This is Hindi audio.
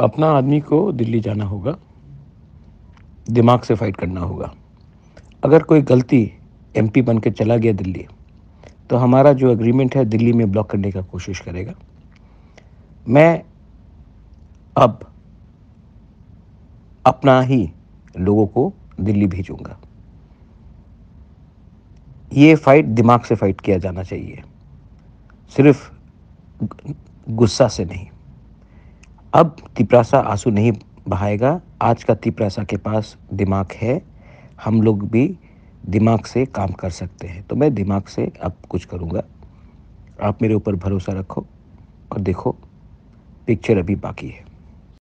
अपना आदमी को दिल्ली जाना होगा दिमाग से फाइट करना होगा अगर कोई गलती एमपी बन के चला गया दिल्ली तो हमारा जो एग्रीमेंट है दिल्ली में ब्लॉक करने का कोशिश करेगा मैं अब अपना ही लोगों को दिल्ली भेजूंगा ये फाइट दिमाग से फाइट किया जाना चाहिए सिर्फ गुस्सा से नहीं अब तिपरासा आंसू नहीं बहाएगा आज का तिपरासा के पास दिमाग है हम लोग भी दिमाग से काम कर सकते हैं तो मैं दिमाग से अब कुछ करूँगा आप मेरे ऊपर भरोसा रखो और देखो पिक्चर अभी बाकी है